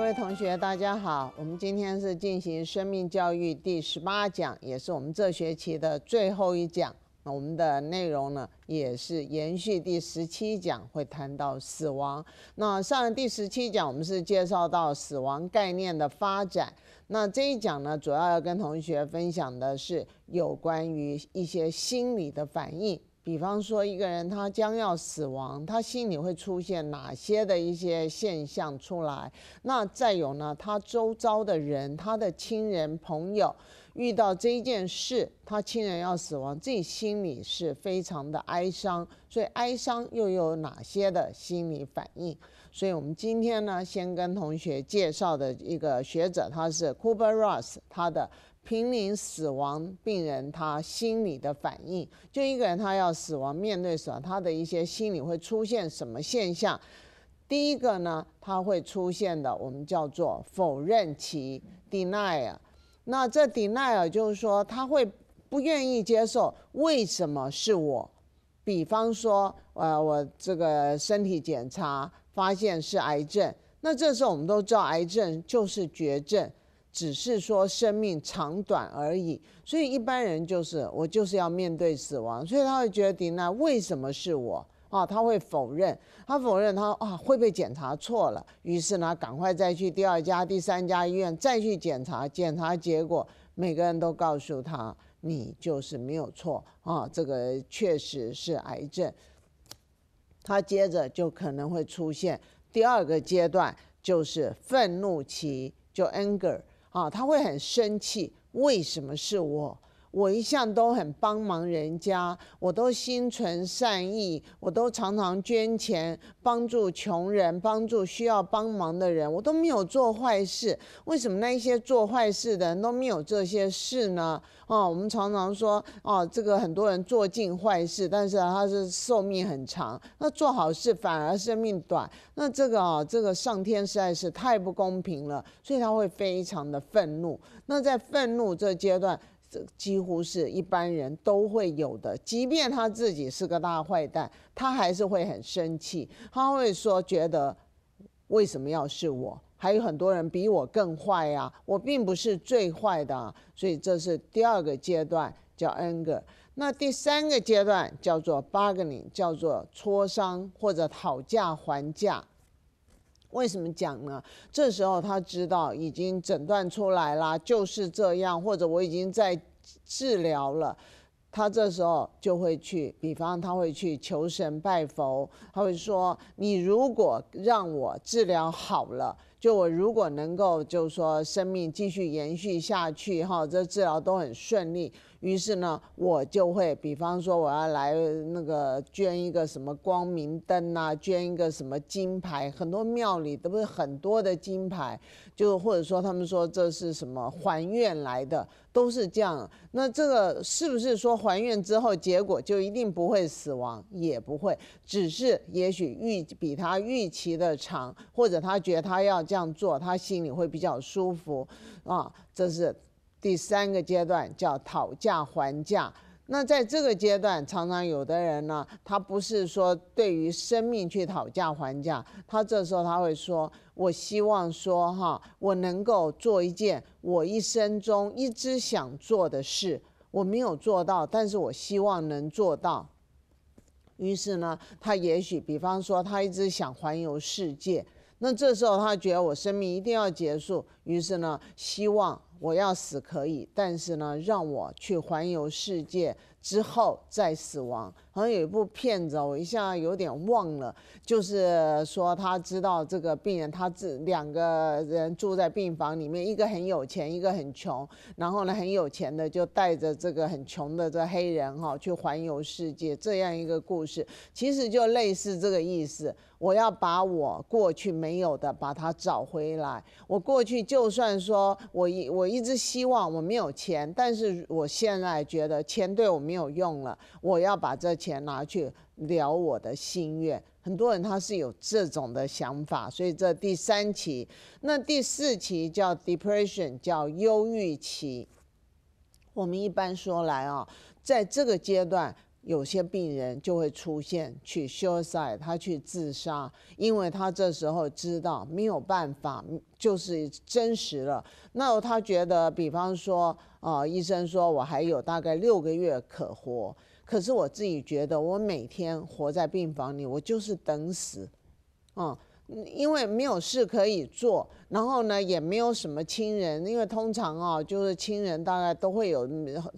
各位同学，大家好。我们今天是进行生命教育第十八讲，也是我们这学期的最后一讲。我们的内容呢，也是延续第十七讲，会谈到死亡。那上第十七讲，我们是介绍到死亡概念的发展。那这一讲呢，主要要跟同学分享的是有关于一些心理的反应。比方说，一个人他将要死亡，他心里会出现哪些的一些现象出来？那再有呢，他周遭的人，他的亲人朋友遇到这件事，他亲人要死亡，这心里是非常的哀伤。所以哀伤又有哪些的心理反应？所以我们今天呢，先跟同学介绍的一个学者，他是 Kubler-Ross，他的。濒临死亡病人他心理的反应，就一个人他要死亡面对死亡，他的一些心理会出现什么现象？第一个呢，他会出现的我们叫做否认期 （denial）。那这 denial 就是说他会不愿意接受，为什么是我？比方说，呃，我这个身体检查发现是癌症，那这时候我们都知道癌症就是绝症。只是说生命长短而已，所以一般人就是我就是要面对死亡，所以他会觉得那为什么是我啊？他会否认，他否认，他啊会被检查错了，于是呢赶快再去第二家、第三家医院再去检查，检查结果每个人都告诉他你就是没有错啊，这个确实是癌症。他接着就可能会出现第二个阶段，就是愤怒期，就 anger。啊，他会很生气，为什么是我？我一向都很帮忙人家，我都心存善意，我都常常捐钱帮助穷人，帮助需要帮忙的人，我都没有做坏事，为什么那一些做坏事的人都没有这些事呢？哦，我们常常说，哦，这个很多人做尽坏事，但是他是寿命很长，那做好事反而生命短，那这个哦，这个上天实在是太不公平了，所以他会非常的愤怒。那在愤怒这阶段。这几乎是一般人都会有的，即便他自己是个大坏蛋，他还是会很生气，他会说觉得为什么要是我？还有很多人比我更坏呀，我并不是最坏的，啊，所以这是第二个阶段叫 anger。那第三个阶段叫做 bargaining，叫做磋商或者讨价还价。为什么讲呢？这时候他知道已经诊断出来啦，就是这样，或者我已经在治疗了，他这时候就会去，比方他会去求神拜佛，他会说：你如果让我治疗好了，就我如果能够，就是说生命继续延续下去，哈，这治疗都很顺利。于是呢，我就会，比方说，我要来那个捐一个什么光明灯啊，捐一个什么金牌，很多庙里都不是很多的金牌，就或者说他们说这是什么还愿来的，都是这样。那这个是不是说还愿之后结果就一定不会死亡？也不会，只是也许预比他预期的长，或者他觉得他要这样做，他心里会比较舒服啊，这是。第三个阶段叫讨价还价。那在这个阶段，常常有的人呢，他不是说对于生命去讨价还价，他这时候他会说：“我希望说哈，我能够做一件我一生中一直想做的事，我没有做到，但是我希望能做到。”于是呢，他也许比方说，他一直想环游世界，那这时候他觉得我生命一定要结束，于是呢，希望。我要死可以，但是呢，让我去环游世界之后再死亡。好像有一部片子，我一下有点忘了，就是说他知道这个病人，他自两个人住在病房里面，一个很有钱，一个很穷。然后呢，很有钱的就带着这个很穷的这黑人哈去环游世界，这样一个故事，其实就类似这个意思。我要把我过去没有的把它找回来。我过去就算说我一我。一直希望我没有钱，但是我现在觉得钱对我没有用了，我要把这钱拿去了。我的心愿，很多人他是有这种的想法，所以这第三期，那第四期叫 depression，叫忧郁期。我们一般说来啊，在这个阶段。有些病人就会出现去 suicide，他去自杀，因为他这时候知道没有办法，就是真实了。那他觉得，比方说，啊，医生说我还有大概六个月可活，可是我自己觉得，我每天活在病房里，我就是等死，啊。因为没有事可以做，然后呢，也没有什么亲人，因为通常啊，就是亲人大概都会有，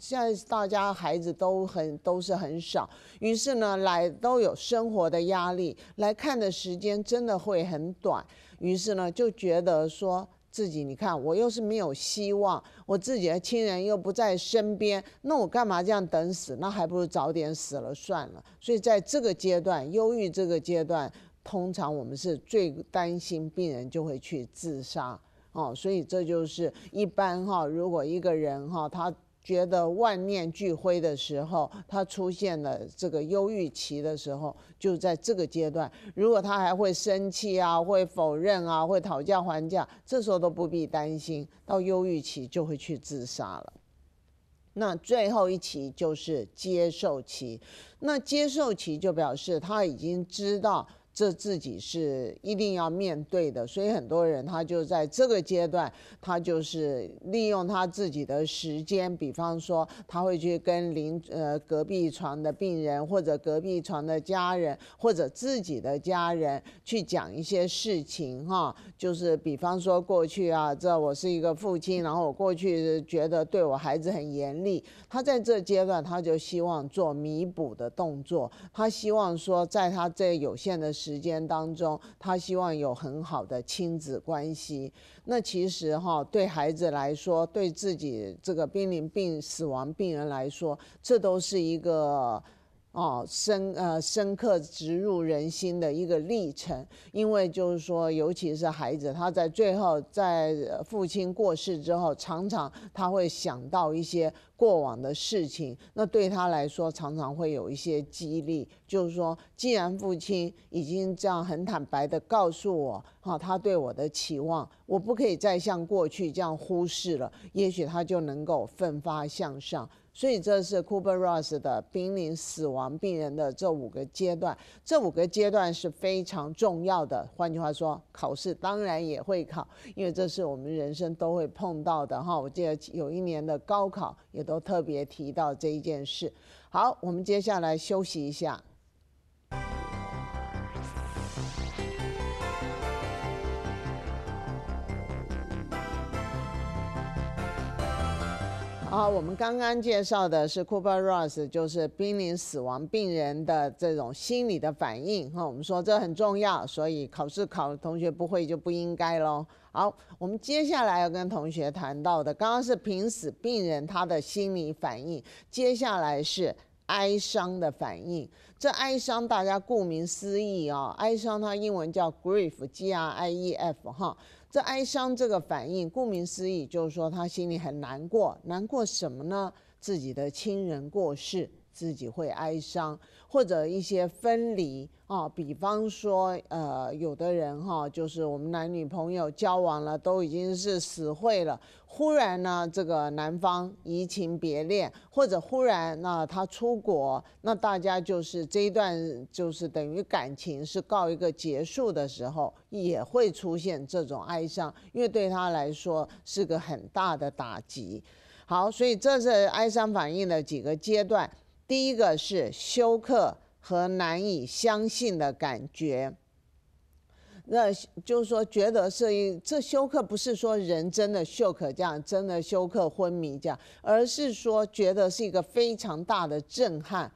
现在大家孩子都很都是很少，于是呢，来都有生活的压力，来看的时间真的会很短，于是呢，就觉得说自己，你看我又是没有希望，我自己的亲人又不在身边，那我干嘛这样等死？那还不如早点死了算了。所以在这个阶段，忧郁这个阶段。通常我们是最担心病人就会去自杀，哦，所以这就是一般哈。如果一个人哈，他觉得万念俱灰的时候，他出现了这个忧郁期的时候，就在这个阶段，如果他还会生气啊，会否认啊，会讨价还价，这时候都不必担心。到忧郁期就会去自杀了。那最后一期就是接受期，那接受期就表示他已经知道。这自己是一定要面对的，所以很多人他就在这个阶段，他就是利用他自己的时间，比方说他会去跟邻呃隔壁床的病人，或者隔壁床的家人，或者自己的家人去讲一些事情哈，就是比方说过去啊，这我是一个父亲，然后我过去觉得对我孩子很严厉，他在这阶段他就希望做弥补的动作，他希望说在他这有限的。时间当中，他希望有很好的亲子关系。那其实哈，对孩子来说，对自己这个濒临病死亡病人来说，这都是一个。哦，深呃深刻植入人心的一个历程，因为就是说，尤其是孩子，他在最后在父亲过世之后，常常他会想到一些过往的事情，那对他来说，常常会有一些激励，就是说，既然父亲已经这样很坦白的告诉我，哈，他对我的期望，我不可以再像过去这样忽视了，也许他就能够奋发向上。所以这是 Cooper Ross 的濒临死亡病人的这五个阶段，这五个阶段是非常重要的。换句话说，考试当然也会考，因为这是我们人生都会碰到的哈。我记得有一年的高考也都特别提到这一件事。好，我们接下来休息一下。好，我们刚刚介绍的是 Cooper Ross，就是濒临死亡病人的这种心理的反应。哈，我们说这很重要，所以考试考同学不会就不应该喽。好，我们接下来要跟同学谈到的，刚刚是濒死病人他的心理反应，接下来是哀伤的反应。这哀伤大家顾名思义啊，哀伤它英文叫 grief，G R I E F，哈。这哀伤这个反应，顾名思义，就是说他心里很难过，难过什么呢？自己的亲人过世，自己会哀伤。或者一些分离啊，比方说，呃，有的人哈，就是我们男女朋友交往了，都已经是死会了，忽然呢，这个男方移情别恋，或者忽然那他出国，那大家就是这一段就是等于感情是告一个结束的时候，也会出现这种哀伤，因为对他来说是个很大的打击。好，所以这是哀伤反应的几个阶段。第一个是休克和难以相信的感觉，那就是说觉得是一这休克不是说人真的休克这样，真的休克昏迷这样，而是说觉得是一个非常大的震撼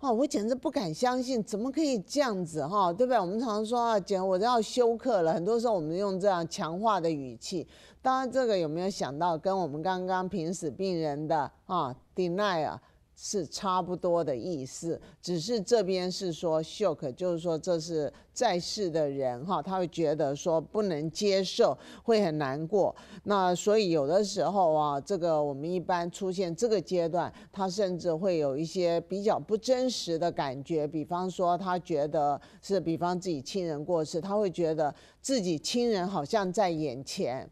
哦，我简直不敢相信，怎么可以这样子哈？对不对？我们常说啊，姐，我都要休克了。很多时候我们用这样强化的语气，当然这个有没有想到跟我们刚刚平死病人的啊 denial。是差不多的意思，只是这边是说 shock，就是说这是在世的人哈，他会觉得说不能接受，会很难过。那所以有的时候啊，这个我们一般出现这个阶段，他甚至会有一些比较不真实的感觉，比方说他觉得是，比方自己亲人过世，他会觉得自己亲人好像在眼前。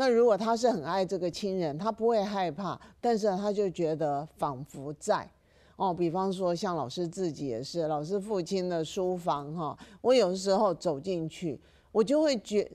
那如果他是很爱这个亲人，他不会害怕，但是他就觉得仿佛在哦，比方说像老师自己也是，老师父亲的书房哈，我有时候走进去，我就会觉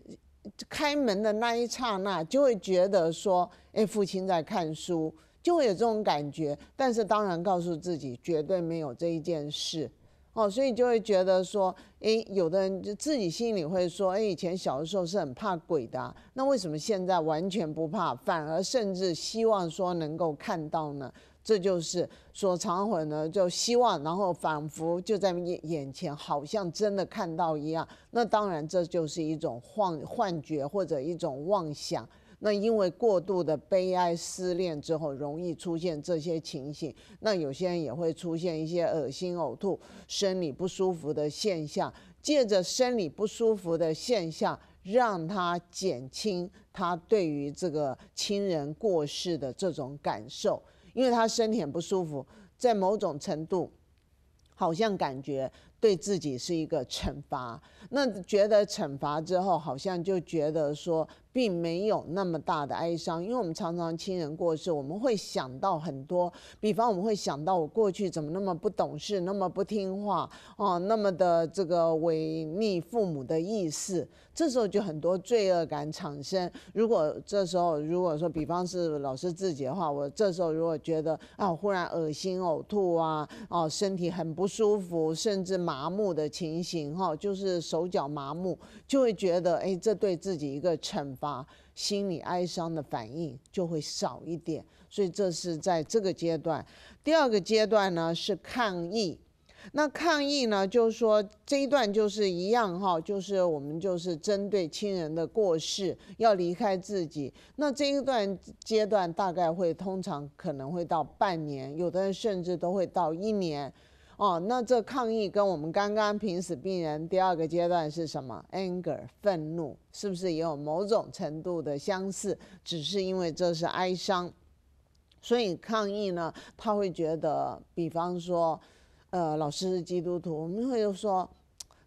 开门的那一刹那就会觉得说，哎，父亲在看书，就会有这种感觉，但是当然告诉自己绝对没有这一件事。哦，所以就会觉得说，哎，有的人就自己心里会说，哎，以前小的时候是很怕鬼的，那为什么现在完全不怕，反而甚至希望说能够看到呢？这就是说，常魂呢就希望，然后仿佛就在眼眼前，好像真的看到一样。那当然，这就是一种幻幻觉或者一种妄想。那因为过度的悲哀、失恋之后，容易出现这些情形。那有些人也会出现一些恶心、呕吐、生理不舒服的现象。借着生理不舒服的现象，让他减轻他对于这个亲人过世的这种感受，因为他身体很不舒服，在某种程度，好像感觉对自己是一个惩罚。那觉得惩罚之后，好像就觉得说。并没有那么大的哀伤，因为我们常常亲人过世，我们会想到很多，比方我们会想到我过去怎么那么不懂事，那么不听话，哦，那么的这个违逆父母的意思，这时候就很多罪恶感产生。如果这时候如果说比方是老师自己的话，我这时候如果觉得啊，我忽然恶心呕吐啊，哦，身体很不舒服，甚至麻木的情形，哈，就是手脚麻木，就会觉得哎，这对自己一个惩。把心理哀伤的反应就会少一点，所以这是在这个阶段。第二个阶段呢是抗议，那抗议呢就是说这一段就是一样哈，就是我们就是针对亲人的过世要离开自己，那这一段阶段大概会通常可能会到半年，有的人甚至都会到一年。哦，那这抗议跟我们刚刚平时病人第二个阶段是什么？anger 愤怒，是不是也有某种程度的相似？只是因为这是哀伤，所以抗议呢，他会觉得，比方说，呃，老师是基督徒，我们会说，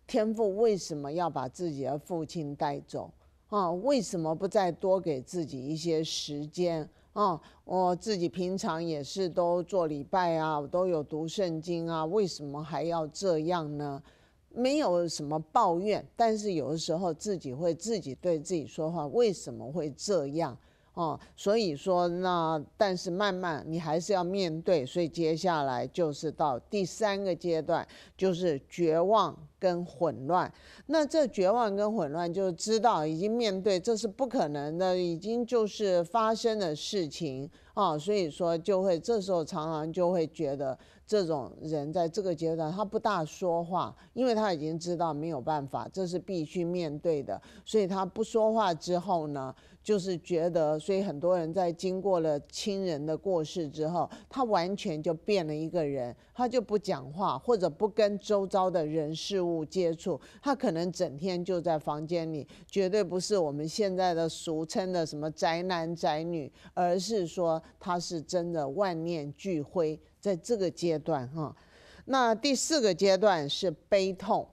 天父为什么要把自己的父亲带走？啊，为什么不再多给自己一些时间？哦，我自己平常也是都做礼拜啊，我都有读圣经啊，为什么还要这样呢？没有什么抱怨，但是有的时候自己会自己对自己说话，为什么会这样？哦，所以说那但是慢慢你还是要面对，所以接下来就是到第三个阶段，就是绝望跟混乱。那这绝望跟混乱就是知道已经面对，这是不可能的，已经就是发生的事情啊。所以说就会这时候常常就会觉得这种人在这个阶段他不大说话，因为他已经知道没有办法，这是必须面对的，所以他不说话之后呢。就是觉得，所以很多人在经过了亲人的过世之后，他完全就变了一个人，他就不讲话，或者不跟周遭的人事物接触，他可能整天就在房间里，绝对不是我们现在的俗称的什么宅男宅女，而是说他是真的万念俱灰，在这个阶段哈。那第四个阶段是悲痛。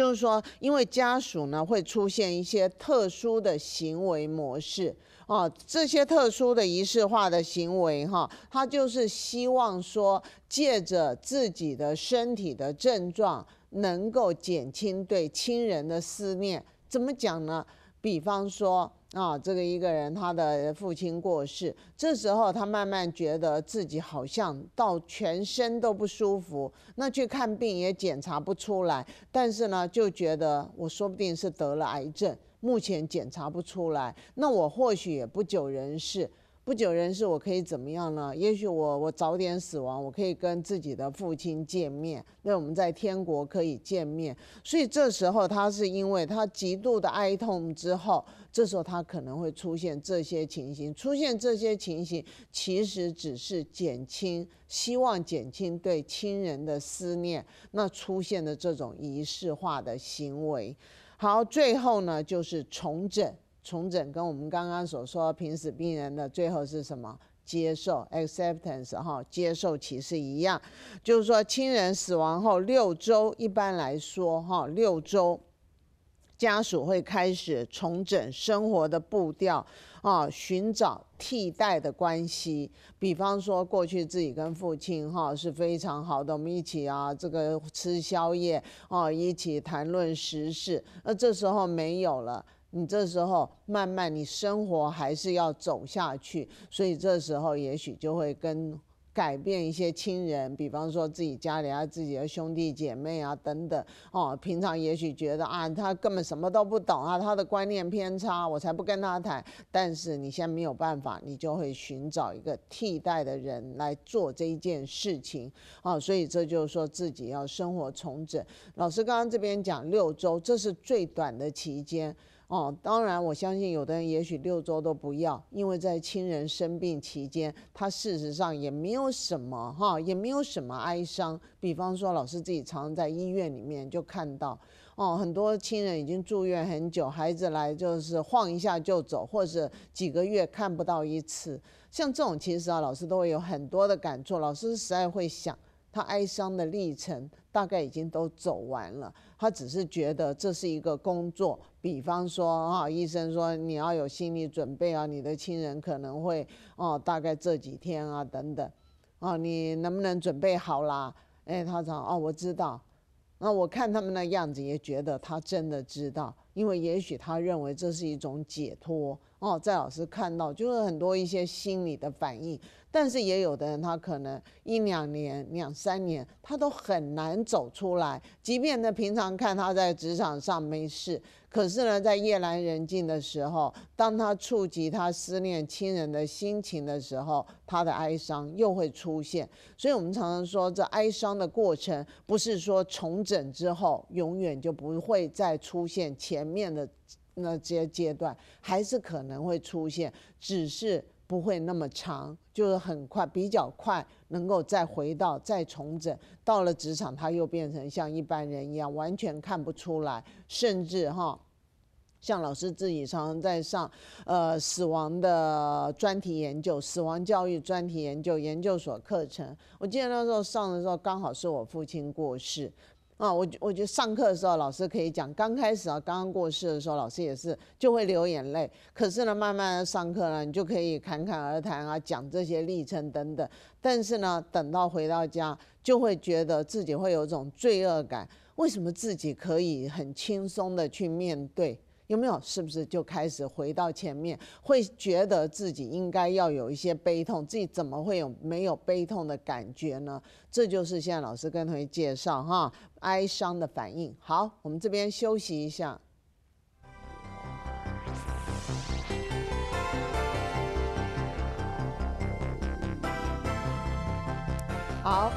就是说，因为家属呢会出现一些特殊的行为模式啊，这些特殊的仪式化的行为哈，他就是希望说借着自己的身体的症状，能够减轻对亲人的思念。怎么讲呢？比方说。啊，这个一个人，他的父亲过世，这时候他慢慢觉得自己好像到全身都不舒服，那去看病也检查不出来，但是呢，就觉得我说不定是得了癌症，目前检查不出来，那我或许也不久人世。不久人世，我可以怎么样呢？也许我我早点死亡，我可以跟自己的父亲见面。那我们在天国可以见面。所以这时候他是因为他极度的哀痛之后，这时候他可能会出现这些情形。出现这些情形，其实只是减轻，希望减轻对亲人的思念。那出现的这种仪式化的行为，好，最后呢就是重整。重整跟我们刚刚所说，平死病人的最后是什么？接受 （acceptance） 哈，接受其实一样，就是说亲人死亡后六周，一般来说哈，六周家属会开始重整生活的步调，啊，寻找替代的关系。比方说过去自己跟父亲哈是非常好的，我们一起啊这个吃宵夜，哦，一起谈论时事。那这时候没有了。你这时候慢慢，你生活还是要走下去，所以这时候也许就会跟改变一些亲人，比方说自己家里啊、自己的兄弟姐妹啊等等哦。平常也许觉得啊，他根本什么都不懂啊，他的观念偏差，我才不跟他谈。但是你现在没有办法，你就会寻找一个替代的人来做这一件事情哦。所以这就是说自己要生活重整。老师刚刚这边讲六周，这是最短的期间。哦，当然，我相信有的人也许六周都不要，因为在亲人生病期间，他事实上也没有什么哈，也没有什么哀伤。比方说，老师自己常常在医院里面就看到，哦，很多亲人已经住院很久，孩子来就是晃一下就走，或者几个月看不到一次。像这种其实啊，老师都会有很多的感触，老师实在会想，他哀伤的历程大概已经都走完了。他只是觉得这是一个工作，比方说啊，医生说你要有心理准备啊，你的亲人可能会哦，大概这几天啊，等等，啊，你能不能准备好啦？哎，他讲哦，我知道，那我看他们的样子也觉得他真的知道。因为也许他认为这是一种解脱哦，在老师看到就是很多一些心理的反应，但是也有的人他可能一两年、两三年他都很难走出来，即便呢平常看他在职场上没事。可是呢，在夜阑人静的时候，当他触及他思念亲人的心情的时候，他的哀伤又会出现。所以，我们常常说，这哀伤的过程不是说重整之后永远就不会再出现前面的那些阶段，还是可能会出现，只是不会那么长，就是很快，比较快能够再回到再重整。到了职场，他又变成像一般人一样，完全看不出来，甚至哈。像老师自己常常在上，呃，死亡的专题研究、死亡教育专题研究研究所课程。我记得那时候上的时候，刚好是我父亲过世，啊，我我就上课的时候，老师可以讲。刚开始啊，刚刚过世的时候，老师也是就会流眼泪。可是呢，慢慢的上课呢，你就可以侃侃而谈啊，讲这些历程等等。但是呢，等到回到家，就会觉得自己会有种罪恶感。为什么自己可以很轻松的去面对？有没有？是不是就开始回到前面？会觉得自己应该要有一些悲痛，自己怎么会有没有悲痛的感觉呢？这就是现在老师跟同学介绍哈，哀伤的反应。好，我们这边休息一下。好。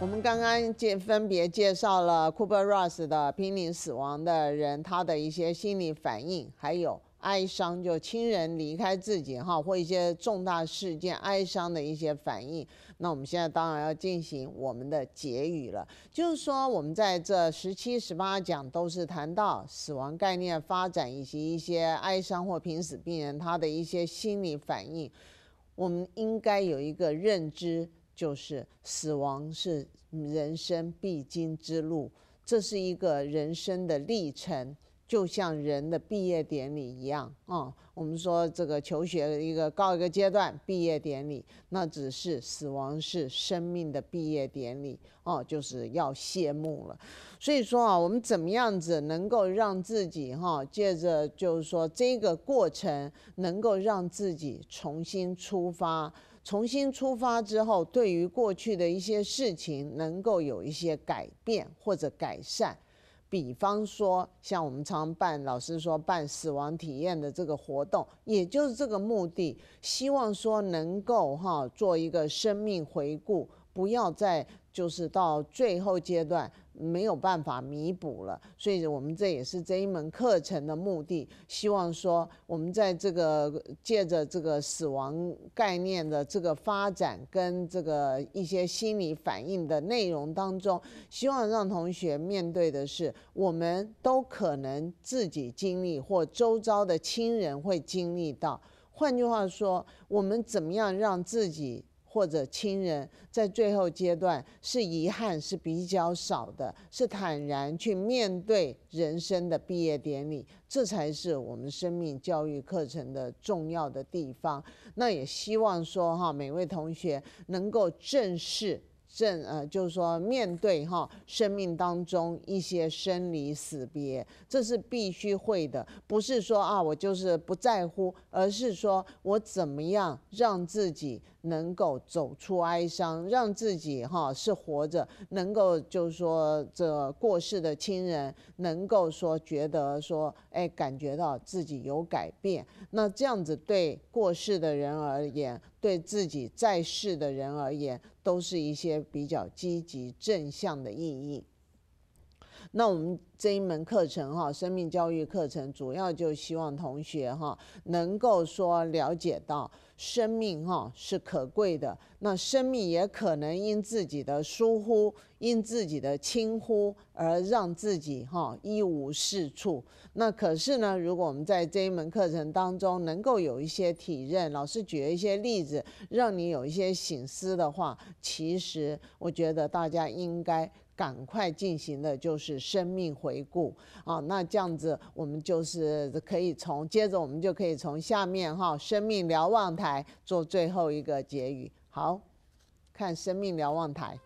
我们刚刚介分别介绍了 Cooper Russ 的濒临死亡的人，他的一些心理反应，还有哀伤，就亲人离开自己哈，或一些重大事件哀伤的一些反应。那我们现在当然要进行我们的结语了，就是说我们在这十七、十八讲都是谈到死亡概念发展，以及一些哀伤或濒死病人他的一些心理反应，我们应该有一个认知。就是死亡是人生必经之路，这是一个人生的历程，就像人的毕业典礼一样啊。我们说这个求学的一个高一个阶段毕业典礼，那只是死亡是生命的毕业典礼哦，就是要谢幕了。所以说啊，我们怎么样子能够让自己哈借着就是说这个过程，能够让自己重新出发。重新出发之后，对于过去的一些事情能够有一些改变或者改善。比方说，像我们常办老师说办死亡体验的这个活动，也就是这个目的，希望说能够哈做一个生命回顾，不要再就是到最后阶段。没有办法弥补了，所以，我们这也是这一门课程的目的。希望说，我们在这个借着这个死亡概念的这个发展跟这个一些心理反应的内容当中，希望让同学面对的是，我们都可能自己经历或周遭的亲人会经历到。换句话说，我们怎么样让自己？或者亲人在最后阶段是遗憾是比较少的，是坦然去面对人生的毕业典礼，这才是我们生命教育课程的重要的地方。那也希望说哈，每位同学能够正视正呃，就是说面对哈生命当中一些生离死别，这是必须会的，不是说啊我就是不在乎，而是说我怎么样让自己。能够走出哀伤，让自己哈是活着，能够就是说这过世的亲人能够说觉得说哎感觉到自己有改变，那这样子对过世的人而言，对自己在世的人而言，都是一些比较积极正向的意义。那我们这一门课程哈，生命教育课程主要就希望同学哈能够说了解到生命哈是可贵的，那生命也可能因自己的疏忽、因自己的轻忽而让自己哈一无是处。那可是呢，如果我们在这一门课程当中能够有一些体认，老师举一些例子，让你有一些醒思的话，其实我觉得大家应该。赶快进行的就是生命回顾啊！那这样子，我们就是可以从接着我们就可以从下面哈生命瞭望台做最后一个结语。好看，生命瞭望台。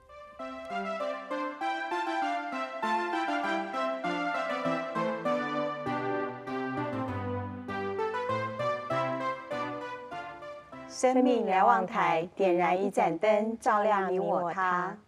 生命瞭望台点燃一盏灯，照亮你我他。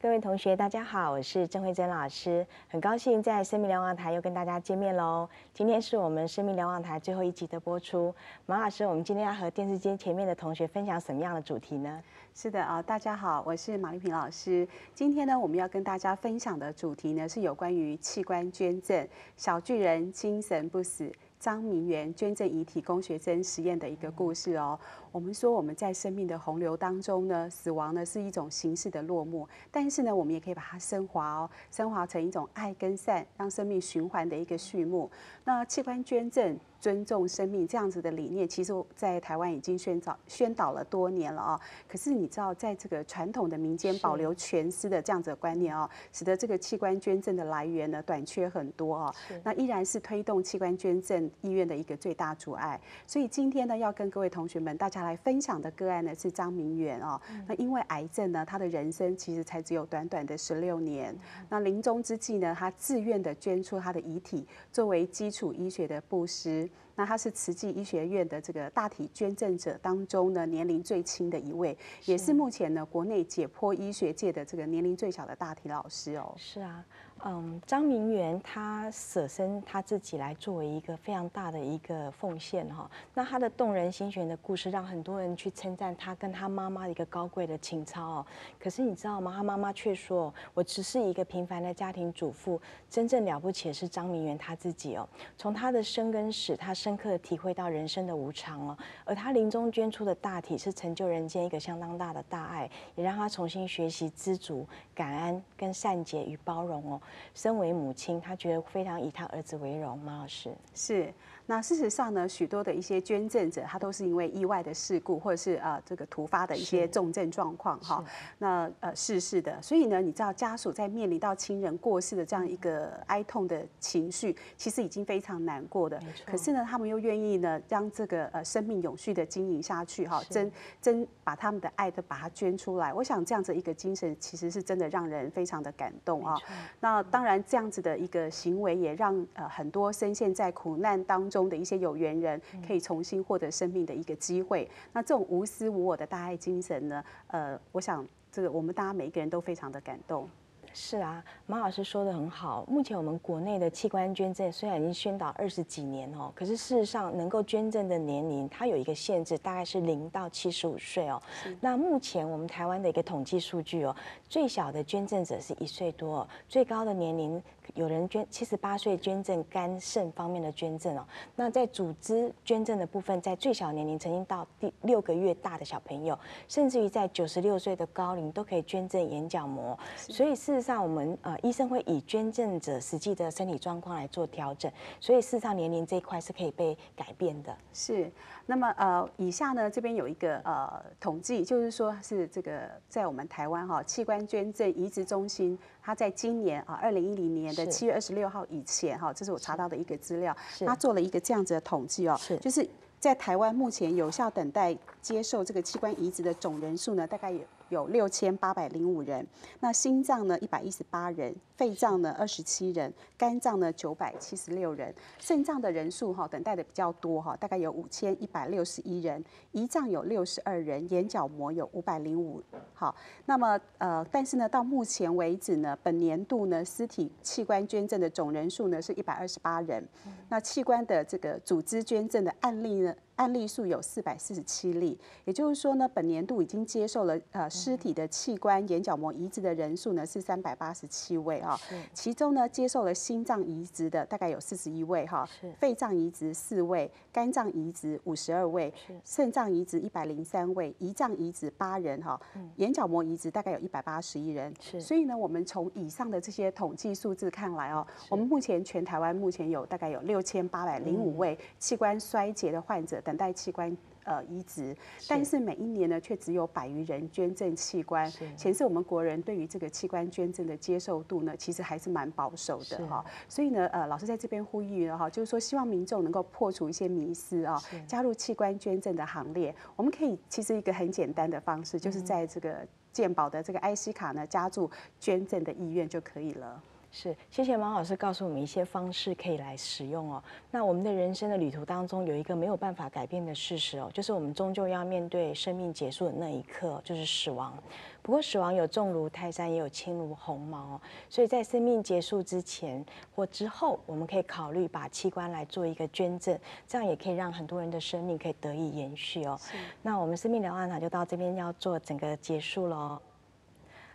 各位同学，大家好，我是郑惠珍老师，很高兴在生命瞭望台又跟大家见面喽。今天是我们生命瞭望台最后一集的播出。马老师，我们今天要和电视机前面的同学分享什么样的主题呢？是的啊，大家好，我是马丽萍老师。今天呢，我们要跟大家分享的主题呢，是有关于器官捐赠、小巨人精神不死、张明元捐赠遗体供学生实验的一个故事哦。我们说我们在生命的洪流当中呢，死亡呢是一种形式的落幕，但是呢，我们也可以把它升华哦，升华成一种爱跟善，让生命循环的一个序幕。那器官捐赠、尊重生命这样子的理念，其实在台湾已经宣导宣导了多年了啊。可是你知道，在这个传统的民间保留全尸的这样子的观念哦，使得这个器官捐赠的来源呢短缺很多啊。那依然是推动器官捐赠意愿的一个最大阻碍。所以今天呢，要跟各位同学们大家。他来分享的个案呢是张明远哦，那因为癌症呢，他的人生其实才只有短短的十六年。那临终之际呢，他自愿的捐出他的遗体作为基础医学的布施。那他是慈济医学院的这个大体捐赠者当中呢年龄最轻的一位，也是目前呢国内解剖医学界的这个年龄最小的大体老师哦。是啊。嗯，张明媛她舍身他自己来作为一个非常大的一个奉献哈，那他的动人心弦的故事让很多人去称赞他跟他妈妈一个高贵的情操。哦。可是你知道吗？他妈妈却说：“我只是一个平凡的家庭主妇，真正了不起的是张明媛他自己哦。从他的生根史，他深刻的体会到人生的无常哦，而他临终捐出的大体是成就人间一个相当大的大爱，也让他重新学习知足、感恩、跟善解与包容哦。”身为母亲，她觉得非常以她儿子为荣。马老师是。那事实上呢，许多的一些捐赠者，他都是因为意外的事故，或者是呃这个突发的一些重症状况哈。那呃逝世的，所以呢，你知道家属在面临到亲人过世的这样一个哀痛的情绪，其实已经非常难过的。可是呢，他们又愿意呢，将这个呃生命永续的经营下去哈，真真把他们的爱都把它捐出来。我想这样子一个精神，其实是真的让人非常的感动啊。那当然，这样子的一个行为，也让呃很多深陷在苦难当中。中的一些有缘人可以重新获得生命的一个机会。那这种无私无我的大爱精神呢？呃，我想这个我们大家每一个人都非常的感动。是啊，马老师说的很好。目前我们国内的器官捐赠虽然已经宣导二十几年哦，可是事实上能够捐赠的年龄它有一个限制，大概是零到七十五岁哦。那目前我们台湾的一个统计数据哦，最小的捐赠者是一岁多，最高的年龄有人捐七十八岁捐赠肝肾方面的捐赠哦。那在组织捐赠的部分，在最小年龄曾经到第六个月大的小朋友，甚至于在九十六岁的高龄都可以捐赠眼角膜，所以是。事实上，我们呃，医生会以捐赠者实际的身体状况来做调整，所以事实上年龄这一块是可以被改变的。是，那么呃，以下呢这边有一个呃统计，就是说是这个在我们台湾哈器官捐赠移植中心，它在今年啊二零一零年的七月二十六号以前哈，这是我查到的一个资料，它做了一个这样子的统计哦，就是在台湾目前有效等待。接受这个器官移植的总人数呢，大概有有六千八百零五人。那心脏呢，一百一十八人；肺脏呢，二十七人；肝脏呢，九百七十六人；肾脏的人数哈，等待的比较多哈，大概有五千一百六十一人；胰脏有六十二人；眼角膜有五百零五。好，那么呃，但是呢，到目前为止呢，本年度呢，尸体器官捐赠的总人数呢是一百二十八人。那器官的这个组织捐赠的案例呢？案例数有四百四十七例，也就是说呢，本年度已经接受了呃尸体的器官眼角膜移植的人数呢是三百八十七位啊，其中呢接受了心脏移植的大概有四十一位哈，肺脏移植四位，肝脏移植五十二位，肾脏移植一百零三位，胰脏移植八人哈，眼角膜移植大概有一百八十一人，所以呢，我们从以上的这些统计数字看来哦，我们目前全台湾目前有大概有六千八百零五位器官衰竭的患者。等待器官呃移植，但是每一年呢却只有百余人捐赠器官，显示我们国人对于这个器官捐赠的接受度呢其实还是蛮保守的哈。所以呢呃老师在这边呼吁哈，就是说希望民众能够破除一些迷思啊，加入器官捐赠的行列。我们可以其实一个很简单的方式，就是在这个健保的这个 IC 卡呢加注捐赠的意愿就可以了。是，谢谢毛老师告诉我们一些方式可以来使用哦。那我们的人生的旅途当中有一个没有办法改变的事实哦，就是我们终究要面对生命结束的那一刻，就是死亡。不过死亡有重如泰山，也有轻如鸿毛，所以在生命结束之前或之后，我们可以考虑把器官来做一个捐赠，这样也可以让很多人的生命可以得以延续哦。那我们生命疗养堂就到这边要做整个结束了。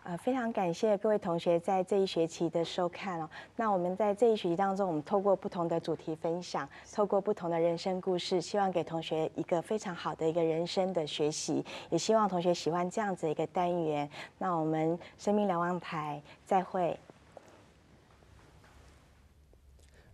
呃，非常感谢各位同学在这一学期的收看哦。那我们在这一学期当中，我们透过不同的主题分享，透过不同的人生故事，希望给同学一个非常好的一个人生的学习，也希望同学喜欢这样子一个单元。那我们生命瞭望台，再会。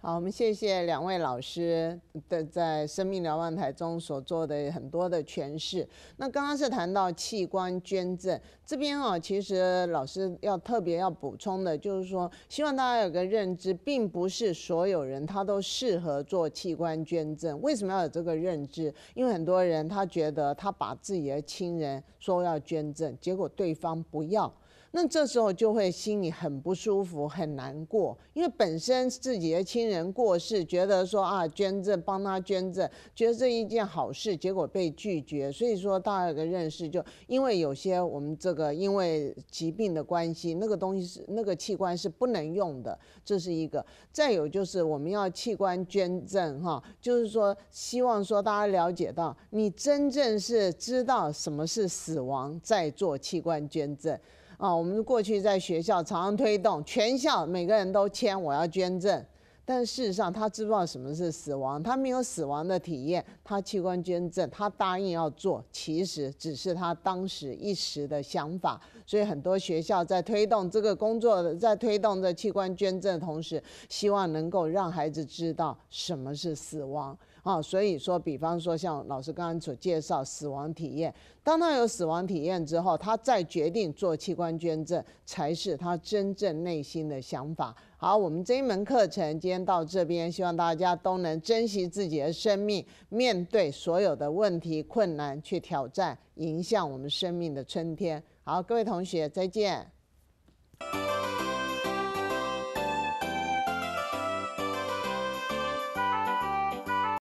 好，我们谢谢两位老师的在生命瞭望台中所做的很多的诠释。那刚刚是谈到器官捐赠，这边哦，其实老师要特别要补充的，就是说，希望大家有个认知，并不是所有人他都适合做器官捐赠。为什么要有这个认知？因为很多人他觉得他把自己的亲人说要捐赠，结果对方不要。那这时候就会心里很不舒服，很难过，因为本身自己的亲人过世，觉得说啊，捐赠帮他捐赠，觉得这一件好事，结果被拒绝。所以说，大家的认识就因为有些我们这个因为疾病的关系，那个东西是那个器官是不能用的，这是一个。再有就是我们要器官捐赠哈，就是说希望说大家了解到，你真正是知道什么是死亡，在做器官捐赠。啊，我们过去在学校常常推动全校每个人都签我要捐赠，但事实上他知不知道什么是死亡，他没有死亡的体验，他器官捐赠他答应要做，其实只是他当时一时的想法。所以很多学校在推动这个工作，在推动这器官捐赠的同时，希望能够让孩子知道什么是死亡。啊，所以说，比方说，像老师刚刚所介绍死亡体验，当他有死亡体验之后，他再决定做器官捐赠，才是他真正内心的想法。好，我们这一门课程今天到这边，希望大家都能珍惜自己的生命，面对所有的问题困难去挑战，迎向我们生命的春天。好，各位同学，再见。